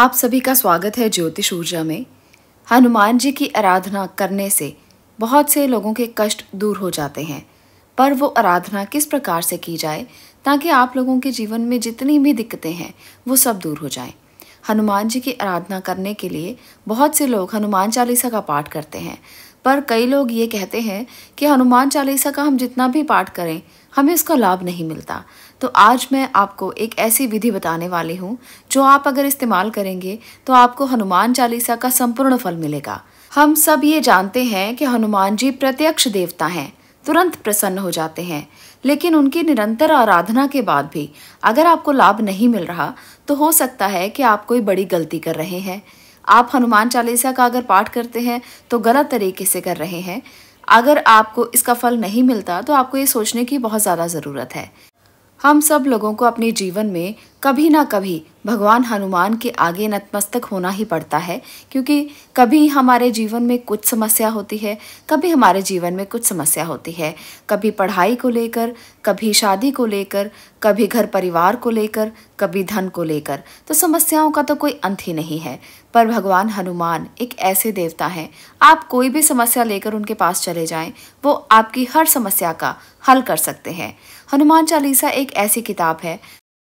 आप सभी का स्वागत है ज्योतिष ऊर्जा में हनुमान जी की आराधना करने से बहुत से लोगों के कष्ट दूर हो जाते हैं पर वो आराधना किस प्रकार से की जाए ताकि आप लोगों के जीवन में जितनी भी दिक्कतें हैं वो सब दूर हो जाएं। हनुमान जी की आराधना करने के लिए बहुत से लोग हनुमान चालीसा का पाठ करते हैं पर कई लोग ये कहते हैं कि हनुमान चालीसा का हम जितना भी पाठ करें हमें उसका लाभ नहीं मिलता तो आज मैं आपको एक ऐसी विधि बताने वाली हूँ जो आप अगर इस्तेमाल करेंगे तो आपको हनुमान चालीसा का संपूर्ण फल मिलेगा हम सब ये जानते हैं कि हनुमान जी प्रत्यक्ष देवता हैं तुरंत प्रसन्न हो जाते हैं लेकिन उनकी निरंतर आराधना के बाद भी अगर आपको लाभ नहीं मिल रहा तो हो सकता है कि आप कोई बड़ी गलती कर रहे हैं आप हनुमान चालीसा का अगर पाठ करते हैं तो गलत तरीके से कर रहे हैं अगर आपको इसका फल नहीं मिलता तो आपको ये सोचने की बहुत ज़्यादा ज़रूरत है हम सब लोगों को अपने जीवन में कभी ना कभी भगवान हनुमान के आगे नतमस्तक होना ही पड़ता है क्योंकि कभी हमारे जीवन में कुछ समस्या होती है कभी हमारे जीवन में कुछ समस्या होती है कभी पढ़ाई को लेकर कभी शादी को लेकर कभी घर परिवार को लेकर कभी धन को लेकर तो समस्याओं का तो कोई अंत ही नहीं है पर भगवान हनुमान एक ऐसे देवता हैं आप कोई भी समस्या लेकर उनके पास चले जाएं वो आपकी हर समस्या का हल कर सकते हैं हनुमान चालीसा एक ऐसी किताब है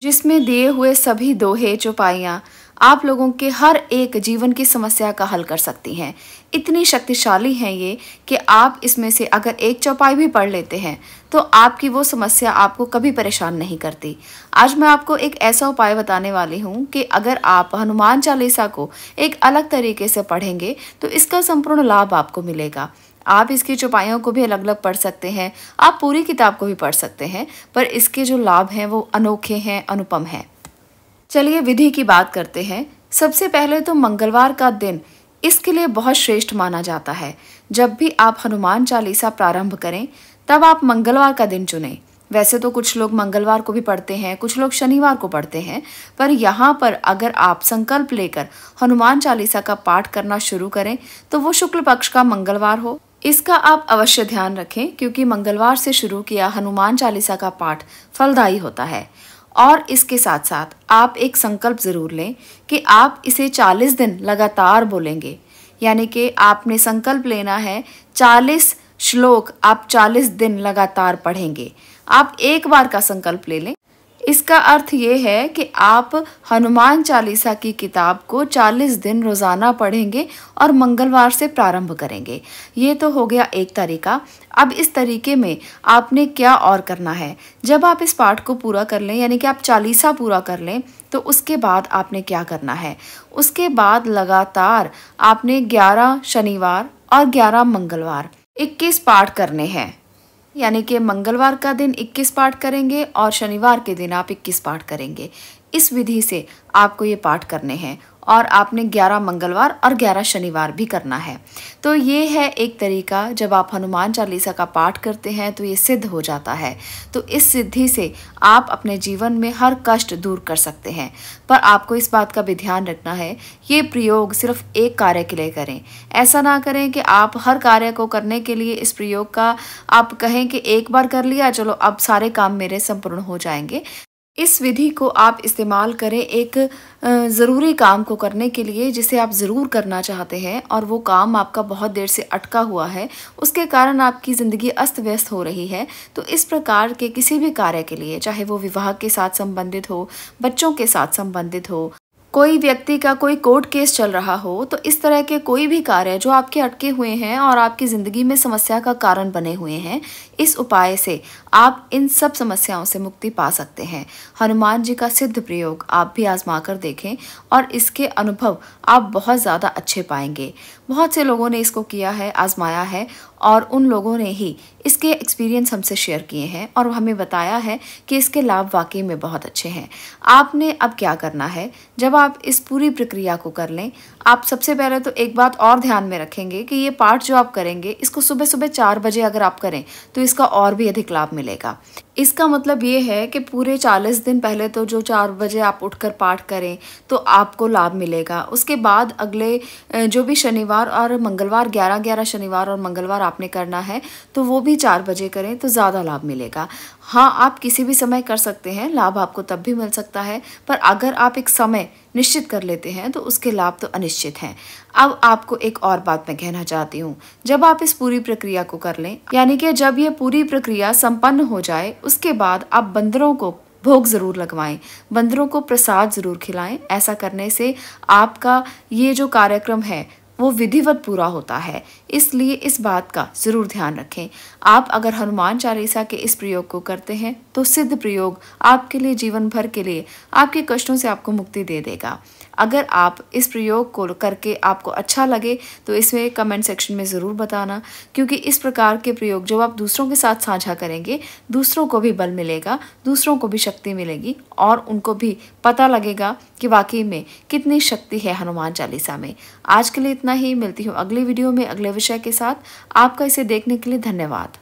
जिसमें दिए हुए सभी दोहे चौपाइयाँ आप लोगों के हर एक जीवन की समस्या का हल कर सकती हैं इतनी शक्तिशाली हैं ये कि आप इसमें से अगर एक चौपाई भी पढ़ लेते हैं तो आपकी वो समस्या आपको कभी परेशान नहीं करती आज मैं आपको एक ऐसा उपाय बताने वाली हूँ कि अगर आप हनुमान चालीसा को एक अलग तरीके से पढ़ेंगे तो इसका संपूर्ण लाभ आपको मिलेगा आप इसकी चौपाइयों को भी अलग अलग पढ़ सकते हैं आप पूरी किताब को भी पढ़ सकते हैं पर इसके जो लाभ हैं वो अनोखे हैं अनुपम हैं चलिए विधि की बात करते हैं सबसे पहले तो मंगलवार का दिन इसके लिए बहुत श्रेष्ठ माना जाता है जब भी आप हनुमान चालीसा प्रारंभ करें तब आप मंगलवार का दिन चुनें वैसे तो कुछ लोग मंगलवार को भी पढ़ते हैं कुछ लोग शनिवार को पढ़ते हैं पर यहाँ पर अगर आप संकल्प लेकर हनुमान चालीसा का पाठ करना शुरू करें तो वो शुक्ल पक्ष का मंगलवार हो इसका आप अवश्य ध्यान रखें क्योंकि मंगलवार से शुरू किया हनुमान चालीसा का पाठ फलदायी होता है और इसके साथ साथ आप एक संकल्प ज़रूर लें कि आप इसे 40 दिन लगातार बोलेंगे यानी कि आपने संकल्प लेना है 40 श्लोक आप 40 दिन लगातार पढ़ेंगे आप एक बार का संकल्प ले लें इसका अर्थ ये है कि आप हनुमान चालीसा की किताब को 40 दिन रोज़ाना पढ़ेंगे और मंगलवार से प्रारंभ करेंगे ये तो हो गया एक तरीका अब इस तरीके में आपने क्या और करना है जब आप इस पाठ को पूरा कर लें यानी कि आप चालीसा पूरा कर लें तो उसके बाद आपने क्या करना है उसके बाद लगातार आपने 11 शनिवार और 11 मंगलवार 21 पाठ करने हैं यानी कि मंगलवार का दिन 21 पाठ करेंगे और शनिवार के दिन आप 21 पाठ करेंगे इस विधि से आपको ये पाठ करने हैं और आपने 11 मंगलवार और 11 शनिवार भी करना है तो ये है एक तरीका जब आप हनुमान चालीसा का पाठ करते हैं तो ये सिद्ध हो जाता है तो इस सिद्धि से आप अपने जीवन में हर कष्ट दूर कर सकते हैं पर आपको इस बात का भी ध्यान रखना है ये प्रयोग सिर्फ एक कार्य के लिए करें ऐसा ना करें कि आप हर कार्य को करने के लिए इस प्रयोग का आप कहें कि एक बार कर लिया चलो अब सारे काम मेरे संपूर्ण हो जाएंगे इस विधि को आप इस्तेमाल करें एक ज़रूरी काम को करने के लिए जिसे आप ज़रूर करना चाहते हैं और वो काम आपका बहुत देर से अटका हुआ है उसके कारण आपकी ज़िंदगी अस्त व्यस्त हो रही है तो इस प्रकार के किसी भी कार्य के लिए चाहे वो विवाह के साथ संबंधित हो बच्चों के साथ संबंधित हो कोई व्यक्ति का कोई कोर्ट केस चल रहा हो तो इस तरह के कोई भी कार्य जो आपके अटके हुए हैं और आपकी ज़िंदगी में समस्या का कारण बने हुए हैं इस उपाय से आप इन सब समस्याओं से मुक्ति पा सकते हैं हनुमान जी का सिद्ध प्रयोग आप भी आजमा कर देखें और इसके अनुभव आप बहुत ज़्यादा अच्छे पाएंगे बहुत से लोगों ने इसको किया है आजमाया है और उन लोगों ने ही इसके एक्सपीरियंस हमसे शेयर किए हैं और हमें बताया है कि इसके लाभ वाकई में बहुत अच्छे हैं आपने अब क्या करना है जब आप इस पूरी प्रक्रिया को कर लें आप सबसे पहले तो एक बात और ध्यान में रखेंगे कि ये पार्ट जो आप करेंगे इसको सुबह सुबह चार बजे अगर आप करें तो इस इसका और भी अधिक लाभ मिलेगा इसका मतलब ये है कि पूरे चालीस दिन पहले तो जो चार बजे आप उठकर पाठ करें तो आपको लाभ मिलेगा उसके बाद अगले जो भी शनिवार और मंगलवार ग्यारह ग्यारह शनिवार और मंगलवार आपने करना है तो वो भी चार बजे करें तो ज़्यादा लाभ मिलेगा हाँ आप किसी भी समय कर सकते हैं लाभ आपको तब भी मिल सकता है पर अगर आप एक समय निश्चित कर लेते हैं तो उसके लाभ तो अनिश्चित हैं अब आपको एक और बात मैं कहना चाहती हूँ जब आप इस पूरी प्रक्रिया को कर लें यानी कि जब ये पूरी प्रक्रिया संपन्न हो जाए उसके बाद आप बंदरों को भोग ज़रूर लगवाएं बंदरों को प्रसाद ज़रूर खिलाएं ऐसा करने से आपका ये जो कार्यक्रम है वो विधिवत पूरा होता है इसलिए इस बात का ज़रूर ध्यान रखें आप अगर हनुमान चालीसा के इस प्रयोग को करते हैं तो सिद्ध प्रयोग आपके लिए जीवन भर के लिए आपके कष्टों से आपको मुक्ति दे देगा अगर आप इस प्रयोग को करके आपको अच्छा लगे तो इसमें कमेंट सेक्शन में ज़रूर बताना क्योंकि इस प्रकार के प्रयोग जब आप दूसरों के साथ साझा करेंगे दूसरों को भी बल मिलेगा दूसरों को भी शक्ति मिलेगी और उनको भी पता लगेगा कि वाकई में कितनी शक्ति है हनुमान चालीसा में आज के लिए इतना ही मिलती हूँ अगली वीडियो में अगले विषय के साथ आपका इसे देखने के लिए धन्यवाद